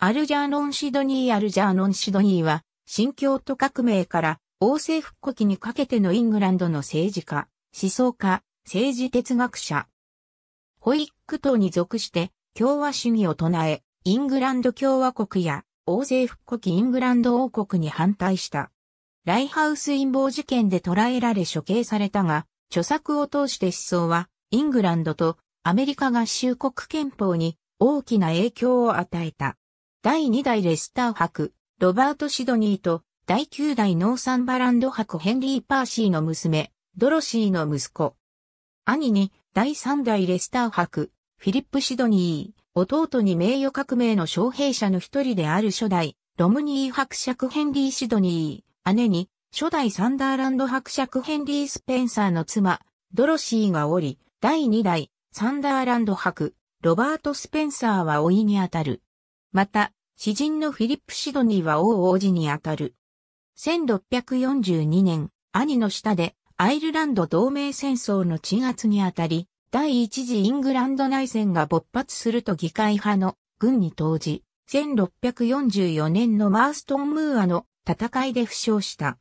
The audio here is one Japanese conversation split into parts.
アルジャーノン・シドニー・アルジャーノン・シドニーは、新教徒革命から王政復古期にかけてのイングランドの政治家、思想家、政治哲学者。ホイック党に属して共和主義を唱え、イングランド共和国や王政復古期イングランド王国に反対した。ライハウス陰謀事件で捕らえられ処刑されたが、著作を通して思想は、イングランドとアメリカ合衆国憲法に大きな影響を与えた。第2代レスター博、ロバート・シドニーと、第9代ノーサンバランド博ヘンリー・パーシーの娘、ドロシーの息子。兄に、第3代レスター博、フィリップ・シドニー、弟に名誉革命の招聘者の一人である初代、ロムニー伯爵ヘンリー・シドニー、姉に、初代サンダーランド伯爵ヘンリー・スペンサーの妻、ドロシーがおり、第2代、サンダーランド伯、ロバート・スペンサーは老いにあたる。また、詩人のフィリップ・シドニーは王王子にあたる。1642年、兄の下でアイルランド同盟戦争の鎮圧にあたり、第一次イングランド内戦が勃発すると議会派の軍に投じ、1644年のマーストン・ムーアの戦いで負傷した。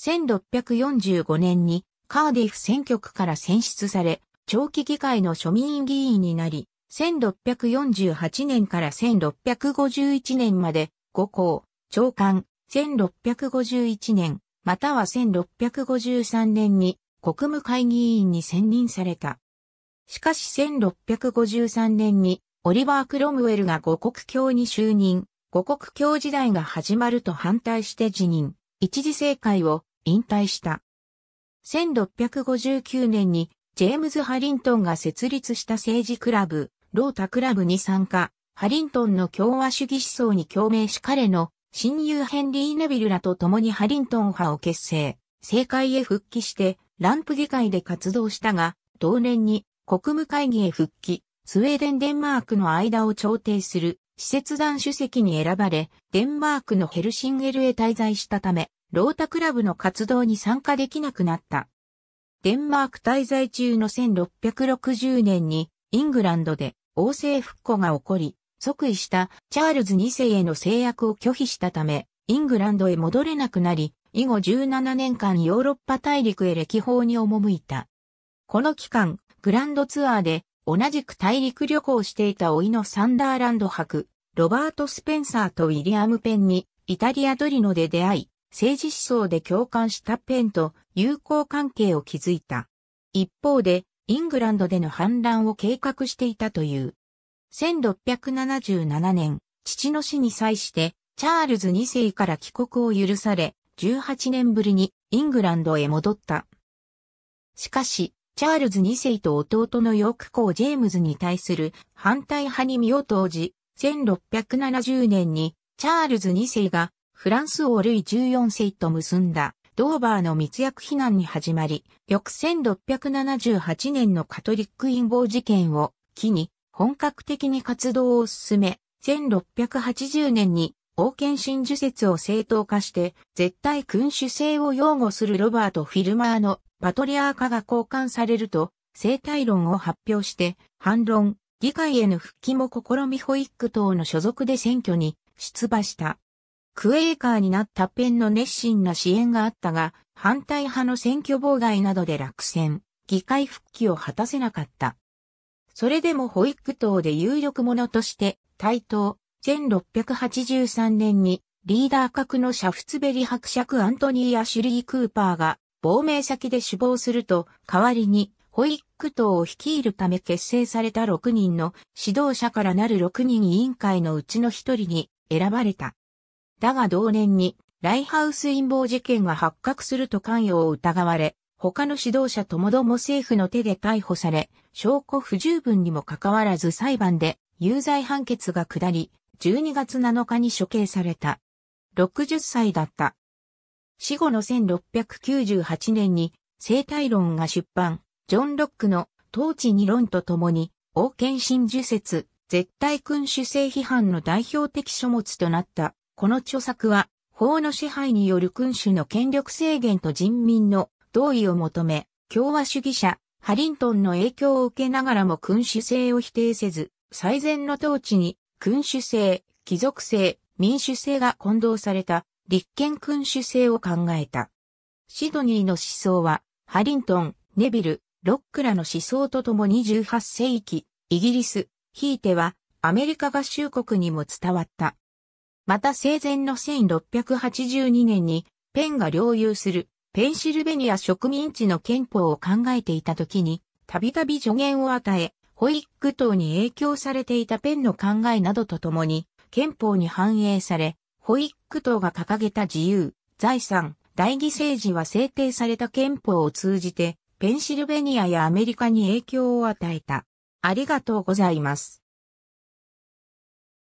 1645年にカーディフ選挙区から選出され、長期議会の庶民議員になり、1648年から1651年まで、五校、長官、1651年、または1653年に国務会議員に選任された。しかし1653年にオリバー・クロムウェルが五国教に就任、五国教時代が始まると反対して辞任、一時政界を引退した。1659年にジェームズ・ハリントンが設立した政治クラブ、ロータクラブに参加、ハリントンの共和主義思想に共鳴し彼の親友ヘンリー・ネビルらと共にハリントン派を結成、政界へ復帰してランプ議会で活動したが、同年に国務会議へ復帰、スウェーデン・デンマークの間を調停する施設団主席に選ばれ、デンマークのヘルシンゲルへ滞在したため、ロータクラブの活動に参加できなくなった。デンマーク滞在中の1660年にイングランドで王政復古が起こり、即位したチャールズ2世への制約を拒否したため、イングランドへ戻れなくなり、以後17年間ヨーロッパ大陸へ歴訪に赴いた。この期間、グランドツアーで同じく大陸旅行していた老いのサンダーランド博、ロバート・スペンサーとウィリアム・ペンにイタリアドリノで出会い、政治思想で共感したペンと友好関係を築いた。一方で、イングランドでの反乱を計画していたという。1677年、父の死に際して、チャールズ2世から帰国を許され、18年ぶりにイングランドへ戻った。しかし、チャールズ2世と弟のヨーク公ジェームズに対する反対派に身を投じ、1670年にチャールズ2世がフランス王ルイ14世と結んだドーバーの密約避難に始まり、翌1678年のカトリック陰謀事件を機に本格的に活動を進め、1680年に王権真珠説を正当化して、絶対君主制を擁護するロバート・フィルマーのパトリアー化が交換されると、生態論を発表して、反論、議会への復帰も試みホイック等の所属で選挙に出馬した。クエーカーになったペンの熱心な支援があったが、反対派の選挙妨害などで落選、議会復帰を果たせなかった。それでも保育党で有力者として、対等、1683年に、リーダー格のシャフツベリ伯爵アントニー・アシュリー・クーパーが、亡命先で死亡すると、代わりに、保育党を率いるため結成された6人の指導者からなる6人委員会のうちの1人に選ばれた。だが同年に、ライハウス陰謀事件が発覚すると関与を疑われ、他の指導者ともども政府の手で逮捕され、証拠不十分にもかかわらず裁判で有罪判決が下り、12月7日に処刑された。60歳だった。死後の1698年に、生態論が出版、ジョン・ロックの統治二論とともに、王権真珠説、絶対君主制批判の代表的書物となった。この著作は、法の支配による君主の権力制限と人民の同意を求め、共和主義者、ハリントンの影響を受けながらも君主制を否定せず、最善の統治に、君主制、貴族制、民主制が混同された、立憲君主制を考えた。シドニーの思想は、ハリントン、ネビル、ロックらの思想とともに18世紀、イギリス、ひいてはアメリカ合衆国にも伝わった。また生前の1682年にペンが領有するペンシルベニア植民地の憲法を考えていた時に、たびたび助言を与え、ホイック等に影響されていたペンの考えなどとともに、憲法に反映され、ホイック等が掲げた自由、財産、大義政治は制定された憲法を通じて、ペンシルベニアやアメリカに影響を与えた。ありがとうございます。